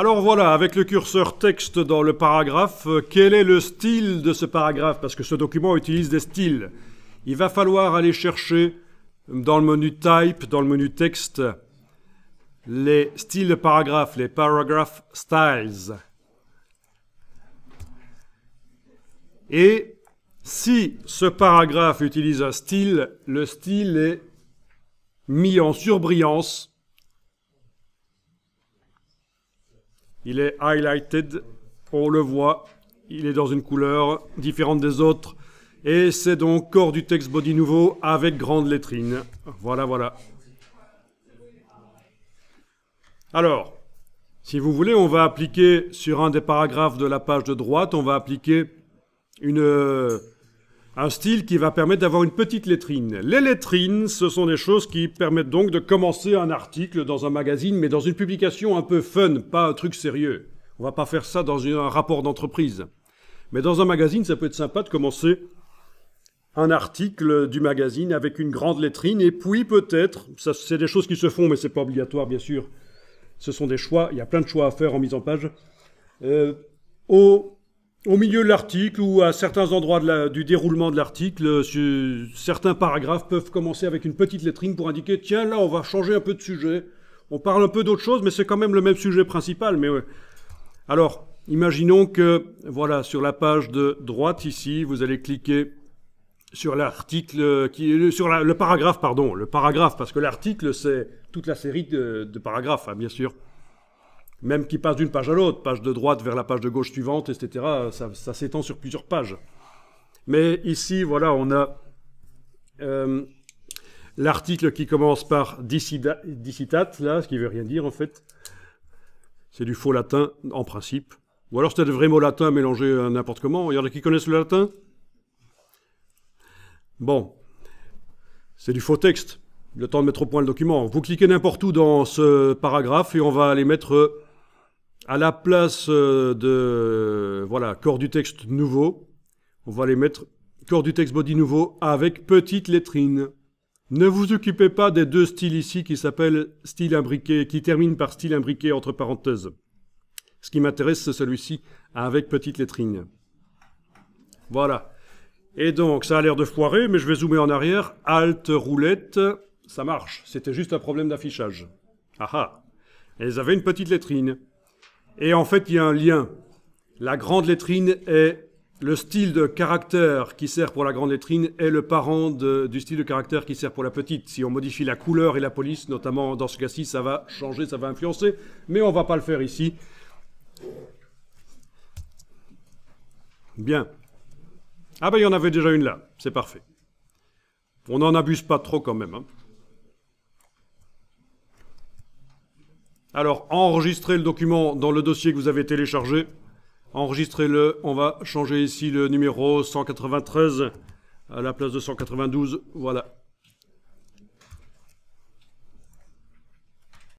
Alors voilà, avec le curseur texte dans le paragraphe, euh, quel est le style de ce paragraphe Parce que ce document utilise des styles. Il va falloir aller chercher dans le menu Type, dans le menu Texte, les styles de paragraphe, les paragraph styles. Et si ce paragraphe utilise un style, le style est mis en surbrillance Il est highlighted, on le voit, il est dans une couleur différente des autres. Et c'est donc corps du texte body nouveau avec grande lettrine. Voilà, voilà. Alors, si vous voulez, on va appliquer sur un des paragraphes de la page de droite, on va appliquer une un style qui va permettre d'avoir une petite lettrine. Les lettrines, ce sont des choses qui permettent donc de commencer un article dans un magazine, mais dans une publication un peu fun, pas un truc sérieux. On va pas faire ça dans un rapport d'entreprise. Mais dans un magazine, ça peut être sympa de commencer un article du magazine avec une grande lettrine, et puis peut-être, c'est des choses qui se font, mais c'est pas obligatoire bien sûr, ce sont des choix, il y a plein de choix à faire en mise en page, euh, au au milieu de l'article ou à certains endroits du déroulement de l'article, euh, certains paragraphes peuvent commencer avec une petite lettrine pour indiquer tiens là on va changer un peu de sujet, on parle un peu d'autre chose mais c'est quand même le même sujet principal. Mais alors imaginons que voilà sur la page de droite ici vous allez cliquer sur l'article euh, qui sur le paragraphe pardon le paragraphe parce que l'article c'est toute la série de, paragraphes hein, bien sûr même qui passe d'une page à l'autre, page de droite vers la page de gauche suivante, etc. Ça, s'étend sur plusieurs pages. Mais ici, voilà, on a euh, l'article qui commence par dicitat, là, ce qui veut rien dire en fait. C'est du faux latin en principe. Ou alors c'est de vrai mot latin mélangé n'importe comment. Il y en a qui connaissent le latin Bon, c'est du faux texte. Le temps de mettre au point le document. Vous cliquez n'importe où dans ce paragraphe et on va aller mettre à la place euh, de voilà corps du texte nouveau, on va les mettre corps du texte body nouveau avec petite lettrine. Ne vous occupez pas des deux styles ici qui s'appellent style imbriqué, qui terminent par style imbriqué entre parenthèses. Ce qui m'intéresse, c'est celui-ci avec petite lettrine. Voilà. Et donc, ça a l'air de foirer, mais je vais zoomer en arrière. Alt, roulette, ça marche. C'était juste un problème d'affichage. Ah ah. Elles avaient une petite lettrine. Et en fait, il y a un lien. La grande lettrine est le style de caractère qui sert pour la grande lettrine est le parent du style de caractère qui sert pour la petite. Si on modifie la couleur et la police, notamment dans ce cas-ci, ça va changer, ça va influencer, mais on ne va pas le faire ici. Bien. Ah ben il y en avait déjà une là, c'est parfait. On n'en abuse pas trop quand même. Hein. Alors, enregistrez le document dans le dossier que vous avez téléchargé. Enregistrez-le. On va changer ici le numéro 193 à la place de 192. Voilà.